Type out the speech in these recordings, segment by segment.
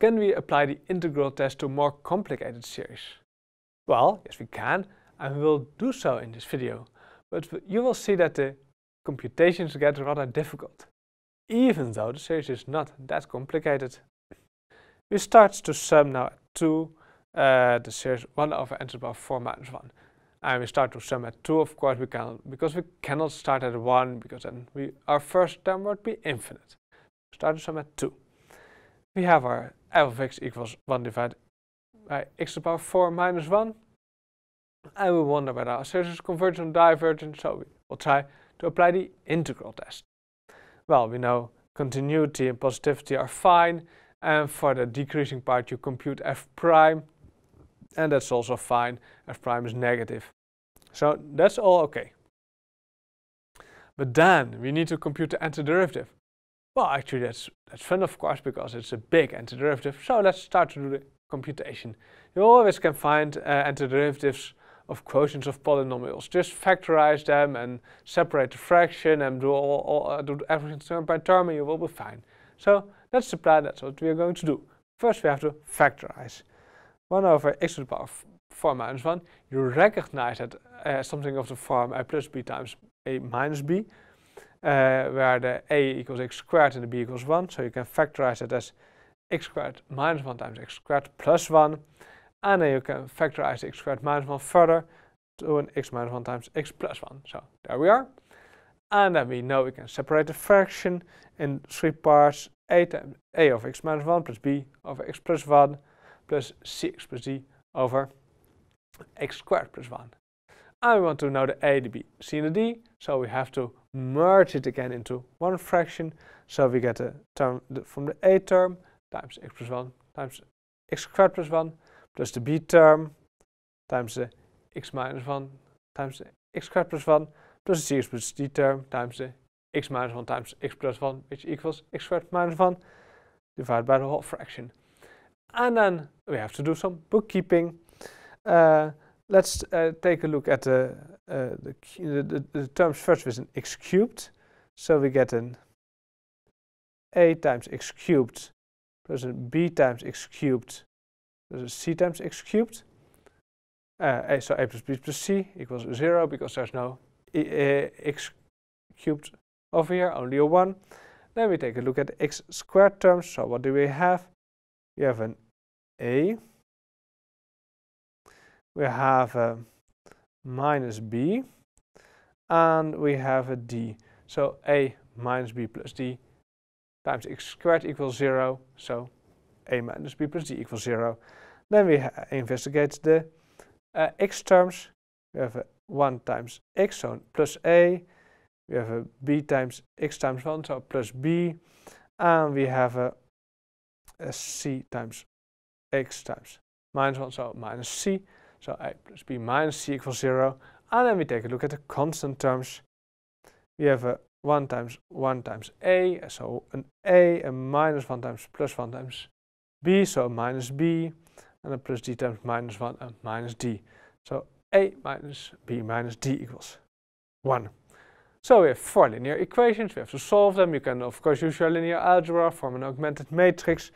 Can we apply the integral test to more complicated series? Well, yes we can, and we will do so in this video. But you will see that the computations get rather difficult, even though the series is not that complicated. We start to sum now at 2 uh, the series 1 over n to the power 4 minus 1. And we start to sum at 2, of course, we can, because we cannot start at 1, because then we, our first term would be infinite. Start to sum at 2 we have our f of x equals 1 divided by x to the power 4 minus 1. And we wonder whether our assertions converge or divergent, so we will try to apply the integral test. Well, we know continuity and positivity are fine, and for the decreasing part you compute f prime, and that's also fine, f prime is negative. So that's all okay. But then we need to compute the antiderivative. Well, actually, that's, that's fun, of course, because it's a big antiderivative. So let's start to do the computation. You always can find uh, antiderivatives of quotients of polynomials. Just factorize them and separate the fraction and do, all, all uh, do everything term by term and you will be fine. So that's the plan, that's what we are going to do. First we have to factorize. 1 over x to the power 4 minus 1. You recognize that uh, something of the form a plus b times a minus b uh, eh, where the a equals x squared and the b equals 1. So you can factorize it as x squared minus 1 times x squared plus 1. And then you can factorize x squared minus 1 further to an x minus 1 times x plus 1. So there we are. And then we know we can separate the fraction in three parts. A, times a of x minus 1 plus b over x plus 1 plus cx plus d over x squared plus 1. And we want to know the a, the b, c and the d. So we have to merge it again into one fraction. So we get a term from the a term times x plus 1 times x squared plus 1 plus the b term times the x minus 1 times the x squared plus 1 plus the c x plus d term times the x minus 1 times x plus 1 which equals x squared minus 1 divided by the whole fraction. And then we have to do some bookkeeping. Uh, Let's uh, take a look at the, uh, the, the, the, terms first with an x cubed. So we get an a times x cubed plus a b times x cubed plus a c times x cubed. Uh, a, so a plus b plus c equals 0 because there's no uh, x cubed over here, only a 1. Then we take a look at the x squared terms. So what do we have? We have an a we have a minus b and we have a d. So a minus b plus d times x squared equals 0. So a minus b plus d equals 0. Then we investigate the uh, x terms. We have a 1 times x, so plus a. We have a b times x times 1, so plus b. And we have a, a c times x times minus 1, so minus c. So a plus b minus c equals 0. And then we take a look at the constant terms. We have a 1 times 1 times a, so an a, a minus 1 times plus 1 times b, so a minus b, and a plus d times minus 1, and uh, minus d. So a minus b minus d equals 1. So we have four linear equations, we have to solve them. You can of course use your linear algebra, form an augmented matrix.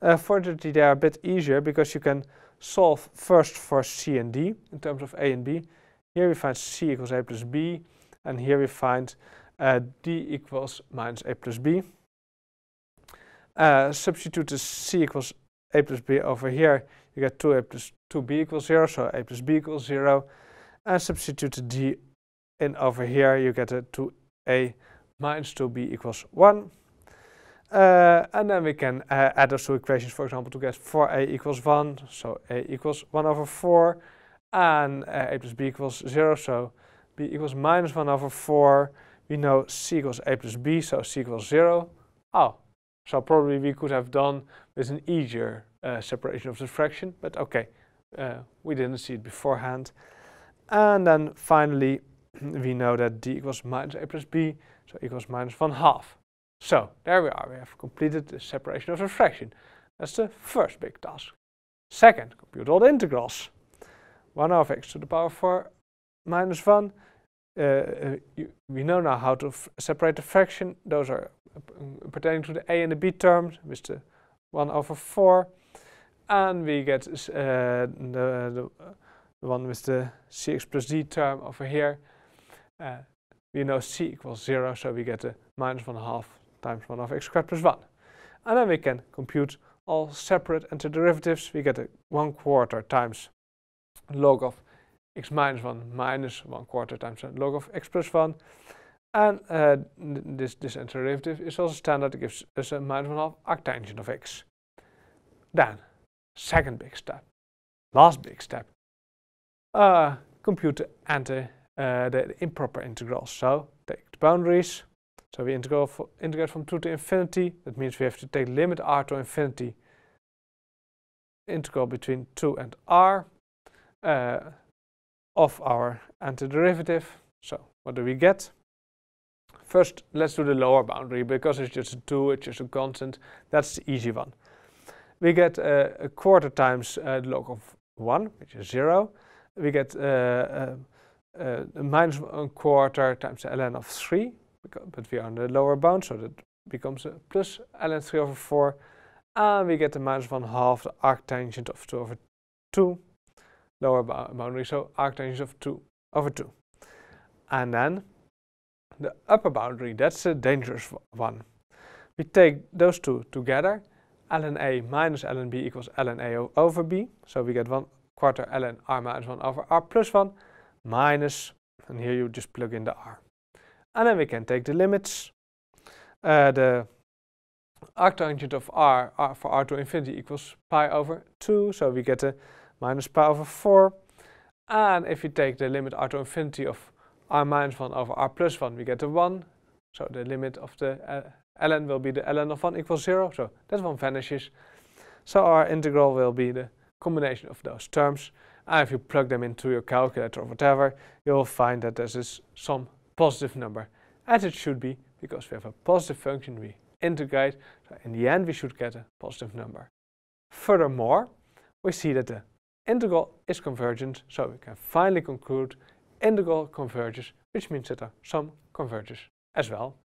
Uh, fortunately, they are a bit easier because you can solve first for C and D in terms of A and B. Here we find C equals A plus B, and here we find uh, D equals minus A plus B. Uh, substitute the C equals A plus B over here, you get 2A plus 2B equals 0, so A plus B equals 0. And substitute the D in over here, you get a 2A minus 2B equals 1. Uh, and then we can uh, add those two equations, for example, to get 4a equals 1, so a equals 1 over 4, and uh, a plus b equals 0, so b equals minus 1 over 4. We know c equals a plus b, so c equals 0. Oh, so probably we could have done with an easier separation of the fraction, but okay, we didn't see it beforehand. And then finally, we know that d equals minus a plus b, so equals minus 1 half. So there we are, we have completed the separation of the fraction. That's the first big task. Second, compute all the integrals. 1 over x to the power 4 minus 1. Uh, uh you, we know now how to separate the fraction. Those are uh, pertaining to the a and the b terms with the 1 over 4. And we get uh, the, the, the, one with the cx plus d term over here. Uh, we know c equals 0, so we get a minus 1 half times 1 of x squared plus 1. And then we can compute all separate antiderivatives. We get a 1 quarter times log of x minus 1 minus 1 quarter times log of x plus 1. And uh, this, this antiderivative is also standard. It gives us a minus 1 half arctangent of x. Then, second big step, last big step, uh, compute the, anti, uh, the improper integrals. So, take the boundaries so we integrate from 2 to infinity. That means we have to take limit r to infinity. Integral between 2 and r uh, of our antiderivative. So what do we get? First, let's do the lower boundary because it's just a 2, it's just a constant. That's the easy one. We get uh, a quarter times uh, the log of 1, which is 0. We get uh, uh, uh minus 1 quarter times the ln of 3, but we are on the lower bound, so that becomes a plus ln 3 over 4. And we get the minus 1 half the arctangent of 2 over 2, lower boundary, so arctangent of 2 over 2. And then the upper boundary, that's the dangerous one. We take those two together, ln a minus ln b equals ln a over b. So we get 1 quarter ln r minus 1 over r plus 1 minus, and here you just plug in the r and then we can take the limits. Uh, the arctangent of r, r for r to infinity equals pi over 2, so we get a minus pi over 4. And if we take the limit r to infinity of r minus 1 over r plus 1, we get a 1. So the limit of the uh, ln will be the ln of 1 equals 0, so that one vanishes. So our integral will be the combination of those terms. And if you plug them into your calculator or whatever, you'll find that this is some positive number, as it should be, because we have a positive function we integrate, so in the end we should get a positive number. Furthermore, we see that the integral is convergent, so we can finally conclude integral converges, which means that the sum converges as well.